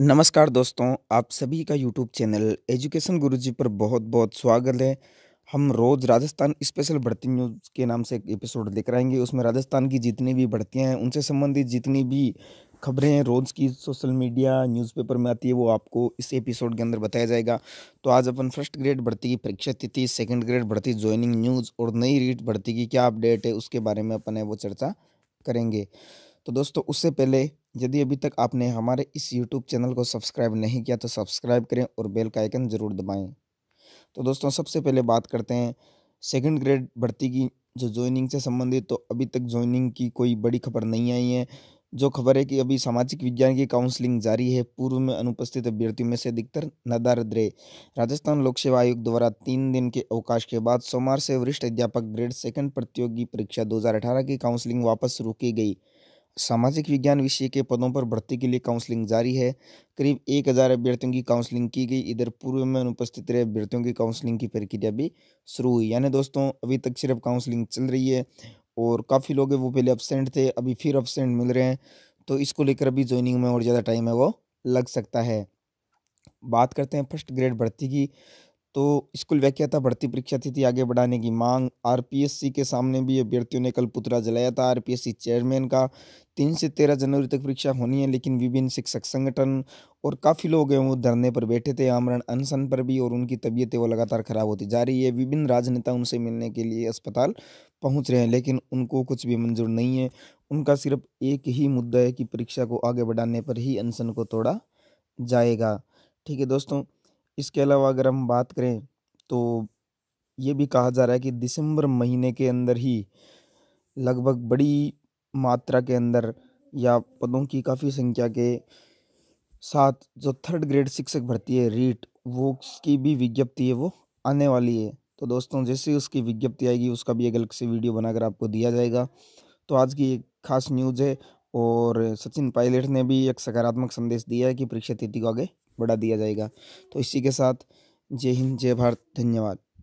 नमस्कार दोस्तों आप सभी का यूट्यूब चैनल एजुकेशन गुरुजी पर बहुत बहुत स्वागत है हम रोज़ राजस्थान स्पेशल भर्ती न्यूज़ के नाम से एक एपिसोड लेकर आएंगे उसमें राजस्थान की जितनी भी बढ़तियाँ हैं उनसे संबंधित जितनी भी खबरें हैं रोज़ की सोशल मीडिया न्यूज़पेपर में आती है वो आपको इस एपिसोड के अंदर बताया जाएगा तो आज अपन फर्स्ट ग्रेड भर्ती की परीक्षा तिथि सेकंड ग्रेड भर्ती ज्वाइनिंग न्यूज़ और नई रीट भर्ती की क्या अपडेट है उसके बारे में अपन है वो चर्चा करेंगे तो दोस्तों उससे पहले यदि अभी तक आपने हमारे इस यूट्यूब चैनल को सब्सक्राइब नहीं किया तो सब्सक्राइब करें और बेल का आइकन ज़रूर दबाएं तो दोस्तों सबसे पहले बात करते हैं सेकंड ग्रेड भर्ती की जो ज्वाइनिंग से संबंधित तो अभी तक ज्वाइनिंग की कोई बड़ी खबर नहीं आई है जो खबर है कि अभी सामाजिक विज्ञान की काउंसलिंग जारी है पूर्व में अनुपस्थित अभ्यर्थियों में से अधिकतर नदारद राजस्थान लोक सेवा आयोग द्वारा तीन दिन के अवकाश के बाद सोमवार से वरिष्ठ अध्यापक ग्रेड सेकंड प्रतियोगी परीक्षा 2018 की काउंसलिंग वापस शुरू की गई सामाजिक विज्ञान विषय के पदों पर भर्ती के लिए काउंसलिंग जारी है करीब एक हजार अभ्यर्थियों की काउंसलिंग की गई इधर पूर्व में अनुपस्थित रहे अभ्यर्थियों की काउंसलिंग की प्रक्रिया भी शुरू हुई यानी दोस्तों अभी तक सिर्फ काउंसलिंग चल रही है और काफ़ी लोग हैं वो पहले अपसेंट थे अभी फिर अपसेंट मिल रहे हैं तो इसको लेकर अभी ज्वाइनिंग में और ज़्यादा टाइम है वो लग सकता है बात करते हैं फर्स्ट ग्रेड भर्ती की तो स्कूल व्याख्याता भर्ती परीक्षा तिथि आगे बढ़ाने की मांग आरपीएससी के सामने भी अभ्यर्थियों ने कल पुतला जलाया था आरपीएससी चेयरमैन का तीन से तेरह जनवरी तक परीक्षा होनी है लेकिन विभिन्न शिक्षक संगठन और काफ़ी लोग हैं वो धरने पर बैठे थे आमरण अनशन पर भी और उनकी तबीयतें वो लगातार खराब होती जा रही है विभिन्न राजनेता उनसे मिलने के लिए अस्पताल पहुंच रहे हैं लेकिन उनको कुछ भी मंजूर नहीं है उनका सिर्फ एक ही मुद्दा है कि परीक्षा को आगे बढ़ाने पर ही अनशन को तोड़ा जाएगा ठीक है दोस्तों इसके अलावा अगर हम बात करें तो ये भी कहा जा रहा है कि दिसंबर महीने के अंदर ही लगभग बड़ी मात्रा के अंदर या पदों की काफ़ी संख्या के साथ जो थर्ड ग्रेड शिक्षक भर्ती है रीट वो उसकी भी विज्ञप्ति है वो आने वाली है तो दोस्तों जैसे उसकी विज्ञप्ति आएगी उसका भी एक अलग से वीडियो बनाकर आपको दिया जाएगा तो आज की एक खास न्यूज़ है और सचिन पायलट ने भी एक सकारात्मक संदेश दिया है कि परीक्षा तिथि को आगे बढ़ा दिया जाएगा तो इसी के साथ जय हिंद जय भारत धन्यवाद